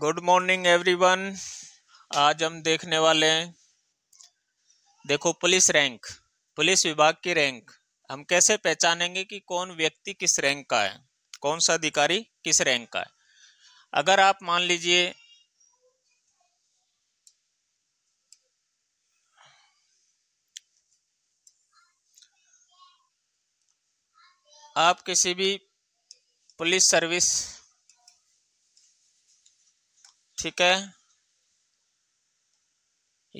good morning everyone आज हम देखने वाले हैं देखो पुलिस रैंक पुलिस विभाग की रैंक हम कैसे पहचानेंगे कि कौन व्यक्ति किस रैंक का है कौन सा अधिकारी किस रैंक का है अगर आप मान लीजिए आप किसी भी पुलिस सर्विस ठीक है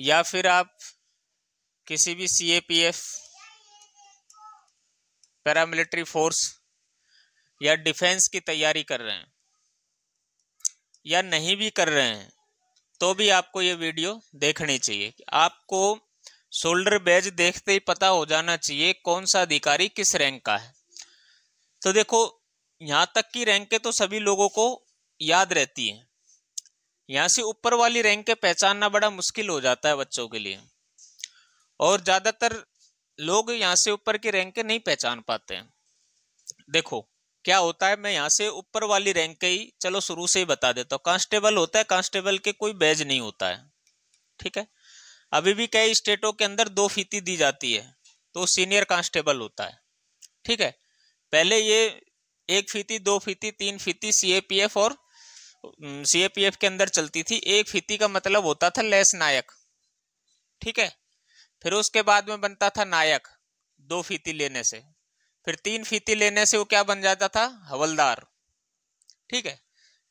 या फिर आप किसी भी C A P F paramilitary force या डिफेंस की तैयारी कर रहे हैं या नहीं भी कर रहे हैं तो भी आपको ये वीडियो देखनी चाहिए आपको शोल्डर बैज देखते ही पता हो जाना चाहिए कौन सा अधिकारी किस रैंक का है तो देखो यहाँ तक की रैंकें तो सभी लोगों को याद रहती हैं यहाँ से ऊपर वाली रैंक के पहचानना बड़ा मुश्किल हो जाता है बच्चों के लिए और ज़्यादातर लोग यहाँ से ऊपर की रैंक के नहीं पहचान पाते हैं देखो क्या होता है मैं यहाँ से ऊपर वाली रैंक के ही चलो शुरू से ही बता देता हूँ कांस्टेबल होता है कांस्टेबल के कोई बैज नहीं होता है ठीक है अभी भी कई स्टेटों के अंदर दो फीती दी जाती है तो सीनियर कांस्टेबल होता है ठीक है पहले ये एक फीती दो फीती तीन फीती सी और सीएपीएफ के अंदर चलती थी एक फीति का मतलब होता था लेस नायक ठीक है फिर उसके बाद में बनता था नायक दो फीति लेने से फिर तीन फीती लेने से वो क्या बन जाता था हवलदार ठीक है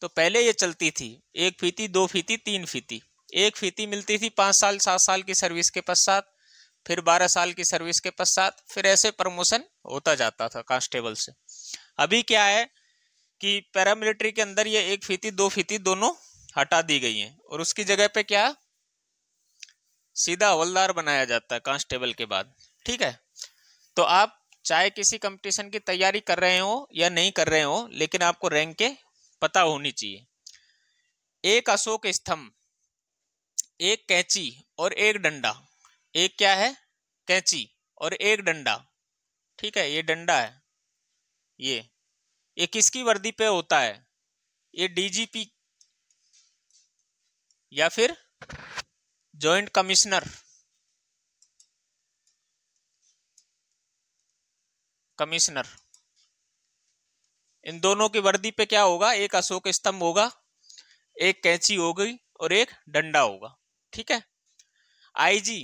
तो पहले ये चलती थी एक फीति दो फीति तीन फीति एक फीती मिलती थी पांच साल सात साल की सर्विस के पश्चात फिर बारह साल की सर्विस के पश्चात फिर ऐसे प्रमोशन होता जाता था कांस्टेबल से अभी क्या है कि पैरामिलिट्री के अंदर ये एक फीती दो फीती दोनों हटा दी गई हैं और उसकी जगह पे क्या सीधा हवलदार बनाया जाता है कांस्टेबल के बाद ठीक है तो आप चाहे किसी कंपटीशन की तैयारी कर रहे हो या नहीं कर रहे हो लेकिन आपको रैंक के पता होनी चाहिए एक अशोक स्तंभ एक कैंची और एक डंडा एक क्या है कैंची और एक डंडा ठीक है ये डंडा है ये ये किसकी वर्दी पे होता है ये डीजीपी या फिर जॉइंट कमिश्नर कमिश्नर इन दोनों की वर्दी पे क्या होगा एक अशोक स्तंभ होगा एक कैंची होगी और एक डंडा होगा ठीक है आईजी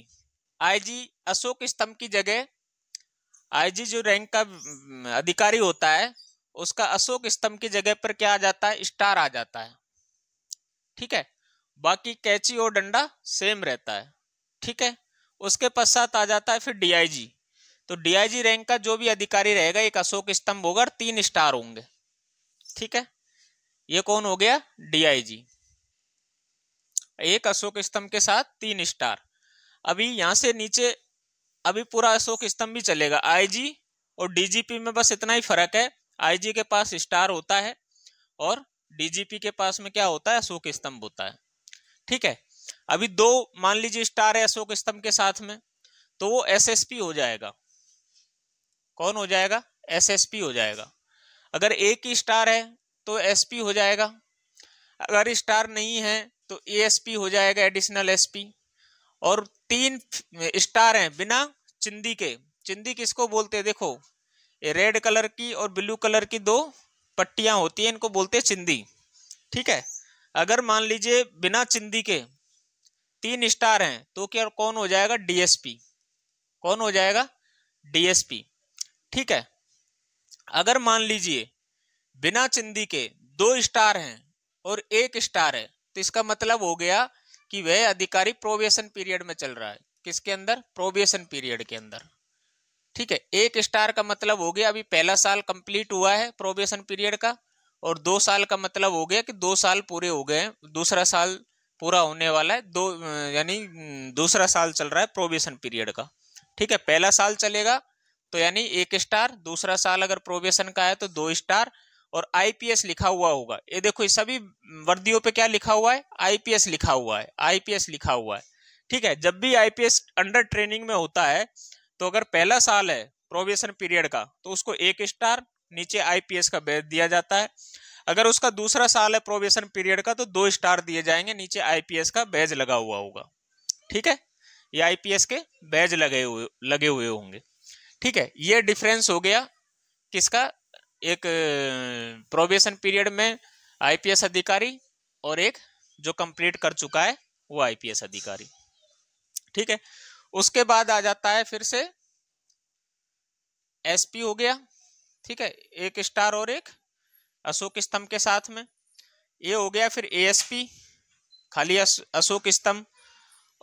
आईजी अशोक स्तंभ की जगह आईजी जो रैंक का अधिकारी होता है उसका अशोक स्तंभ की जगह पर क्या आ जाता है स्टार आ जाता है ठीक है बाकी कैची और डंडा सेम रहता है ठीक है उसके पश्चात आ जाता है फिर डीआईजी तो डीआईजी रैंक का जो भी अधिकारी रहेगा एक अशोक स्तंभ होगा और तीन स्टार होंगे ठीक है ये कौन हो गया डीआईजी एक अशोक स्तंभ के साथ तीन स्टार अभी यहां से नीचे अभी पूरा अशोक स्तंभ भी चलेगा आईजी और डीजीपी में बस इतना ही फर्क है आईजी के पास स्टार होता है और डीजीपी के पास में क्या होता है अशोक स्तंभ होता है ठीक है अभी दो मान लीजिए स्टार है अशोक स्तंभ के साथ में तो वो एसएसपी हो जाएगा कौन हो जाएगा एसएसपी हो जाएगा अगर एक ही स्टार है तो एसपी हो जाएगा अगर स्टार नहीं है तो एएसपी हो जाएगा एडिशनल एसपी और तीन स्टार हैं बिना चिंदी के चिंदी किसको बोलते हैं देखो रेड कलर की और ब्लू कलर की दो पट्टियां होती है इनको बोलते हैं चिंदी ठीक है अगर मान लीजिए बिना चिंदी के तीन स्टार हैं तो क्या कौन हो जाएगा डीएसपी कौन हो जाएगा डीएसपी ठीक है अगर मान लीजिए बिना चिंदी के दो स्टार हैं और एक स्टार है तो इसका मतलब हो गया कि वह अधिकारी प्रोबेशन पीरियड में चल रहा है किसके अंदर प्रोबेशन पीरियड के अंदर ठीक है एक स्टार का मतलब हो गया अभी पहला साल कंप्लीट हुआ है प्रोबेशन पीरियड का और दो साल का मतलब हो गया कि दो साल पूरे हो गए दूसरा साल पूरा होने वाला है दो यानी हम्म, दूसरा साल चल रहा है प्रोबेशन पीरियड का ठीक है पहला साल चलेगा तो यानी एक स्टार दूसरा साल अगर प्रोबेशन का है तो दो स्टार और आईपीएस लिखा हुआ होगा ये देखो ये सभी वर्दियों पे क्या लिखा हुआ है आईपीएस लिखा हुआ है आईपीएस लिखा हुआ है ठीक है जब भी आईपीएस अंडर ट्रेनिंग में होता है तो अगर पहला साल है प्रोबेशन पीरियड का तो उसको एक स्टार नीचे आईपीएस का बैच दिया जाता है अगर उसका दूसरा साल है प्रोबेशन पीरियड का तो दो स्टार दिए जाएंगे नीचे आईपीएस का बैज लगा हुआ होगा ठीक है ये आईपीएस के बैज लगे हुए लगे हुए होंगे ठीक है ये डिफरेंस हो गया किसका एक प्रोबेशन पीरियड में आईपीएस अधिकारी और एक जो कंप्लीट कर चुका है वो आईपीएस अधिकारी ठीक है उसके बाद आ जाता है फिर से एसपी हो गया ठीक है एक स्टार और एक अशोक स्तंभ के साथ में ये हो गया फिर एएसपी खाली अशोक स्तंभ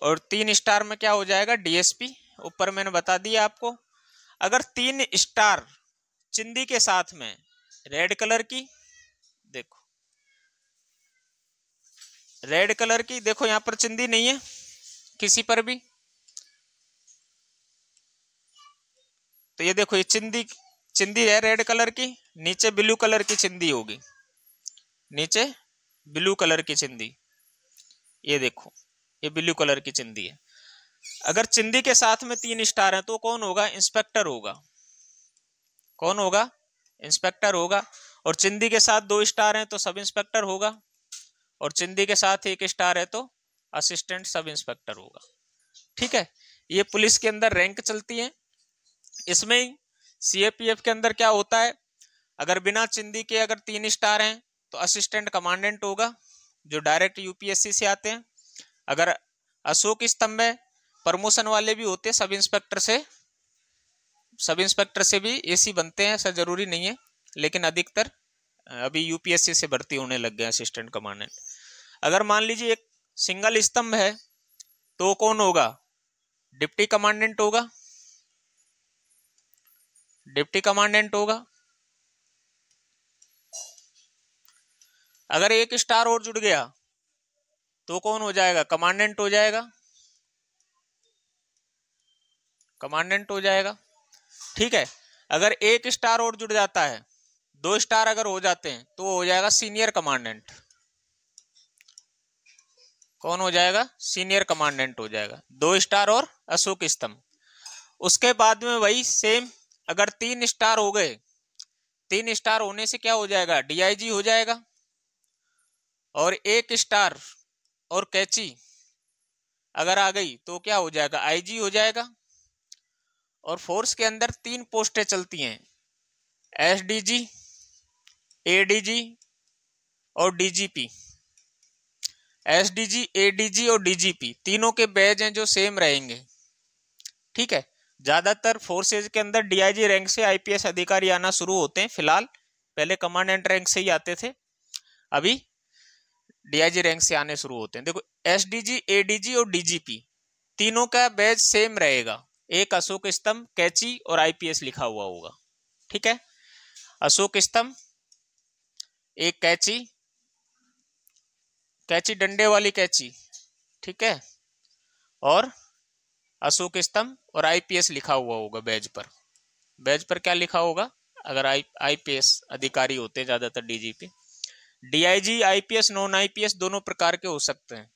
और तीन स्टार में क्या हो जाएगा डीएसपी ऊपर मैंने बता दिया आपको अगर तीन स्टार चिंदी के साथ में रेड कलर की देखो रेड कलर की देखो यहां पर चिंदी नहीं है किसी पर भी तो ये देखो ये चिंदी चिंदी है रेड कलर की नीचे ब्लू कलर की चिंदी होगी नीचे ब्लू कलर की चिंदी ये देखो ये ब्लू कलर की चिंदी है अगर चिंदी के साथ में तीन स्टार है तो कौन होगा इंस्पेक्टर होगा कौन होगा इंस्पेक्टर होगा और चिंदी के साथ दो स्टार हैं तो सब इंस्पेक्टर होगा और चिंदी के साथ एक स्टार है तो असिस्टेंट सब इंस्पेक्टर होगा ठीक है ये पुलिस के अंदर रैंक चलती है इसमें सीएपीएफ के अंदर क्या होता है अगर बिना चिंदी के अगर तीन स्टार हैं तो असिस्टेंट कमांडेंट होगा जो डायरेक्ट यूपीएससी से आते हैं अगर अशोक स्तंभ है प्रमोशन वाले भी होते हैं सब इंस्पेक्टर से सब इंस्पेक्टर से भी एसी बनते हैं ऐसा जरूरी नहीं है लेकिन अधिकतर अभी यूपीएससी से भर्ती होने लग गए असिस्टेंट कमांडेंट अगर मान लीजिए एक सिंगल स्तंभ है तो कौन होगा डिप्टी कमांडेंट होगा डिप्टी कमांडेंट होगा अगर एक स्टार और जुड़ गया तो कौन हो जाएगा कमांडेंट हो जाएगा कमांडेंट हो जाएगा ठीक है अगर एक स्टार और जुड़ जाता है दो स्टार अगर हो जाते हैं तो हो जाएगा सीनियर कमांडेंट कौन हो जाएगा सीनियर कमांडेंट हो जाएगा दो स्टार और अशोक स्तंभ उसके बाद में वही सेम अगर तीन स्टार हो गए तीन स्टार होने से क्या हो जाएगा डीआईजी हो जाएगा और एक स्टार और कैची अगर आ गई तो क्या हो जाएगा आईजी हो जाएगा और फोर्स के अंदर तीन पोस्टें चलती हैं एसडीजी एडीजी और डीजीपी एसडीजी एडीजी और डीजीपी तीनों के बैज हैं जो सेम रहेंगे ठीक है ज्यादातर फोर्सेज के अंदर डीआईजी रैंक से आईपीएस अधिकारी आना शुरू होते हैं फिलहाल पहले कमांडेंट रैंक से ही आते थे अभी डीआईजी रैंक से आने शुरू होते हैं देखो एसडीजी एडीजी और डीजीपी तीनों का बैच सेम रहेगा एक अशोक स्तंभ कैची और आईपीएस लिखा हुआ होगा ठीक है अशोक स्तंभ एक कैची कैची डंडे वाली कैची ठीक है और अशोक स्तंभ और आईपीएस लिखा हुआ होगा बैज पर बैज पर क्या लिखा होगा अगर आई आईपीएस अधिकारी होते हैं ज्यादातर DGP DIG IPS non IPS दोनों प्रकार के हो सकते हैं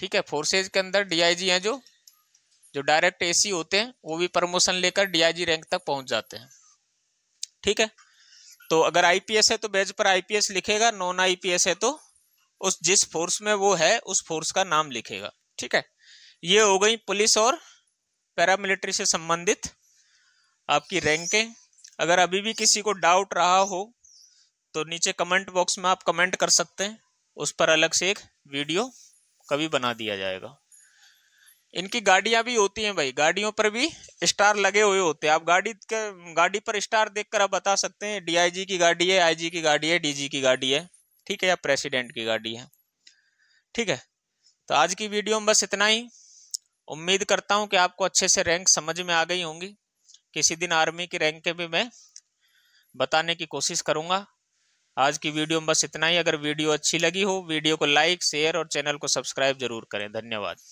ठीक है फोर्सेज के अंदर डीआईजी हैं जो जो डायरेक्ट एसी होते हैं वो भी प्रमोशन लेकर डीआईजी रैंक तक पहुंच जाते हैं ठीक है तो अगर आईपीएस है तो बैज पर आईपीएस लिखेगा नॉन आईपीएस है तो उस जिस फोर्स में वो है उस फोर्स का नाम लिखेगा ठीक है ये हो गई पुलिस और पैरामिलिट्री से संबंधित आपकी रैंकें अगर अभी भी किसी को डाउट रहा हो तो नीचे कमेंट बॉक्स में आप कमेंट कर सकते हैं उस पर अलग से एक वीडियो कभी बना दिया जाएगा इनकी गाड़ियां भी होती हैं भाई गाड़ियों पर भी स्टार लगे हुए होते हैं आप गाड़ी के गाड़ी पर स्टार देखकर आप बता सकते हैं डीआईजी की गाड़ी है आईजी की गाड़ी है डीजी की गाड़ी है ठीक है या प्रेसिडेंट की गाड़ी है ठीक है तो आज की वीडियो में बस इतना ही उम्मीद करता हूँ कि आपको अच्छे से रैंक समझ में आ गई होंगी किसी दिन आर्मी की रैंक के भी मैं बताने की कोशिश करूंगा आज की वीडियो में बस इतना ही अगर वीडियो अच्छी लगी हो वीडियो को लाइक शेयर और चैनल को सब्सक्राइब जरूर करें धन्यवाद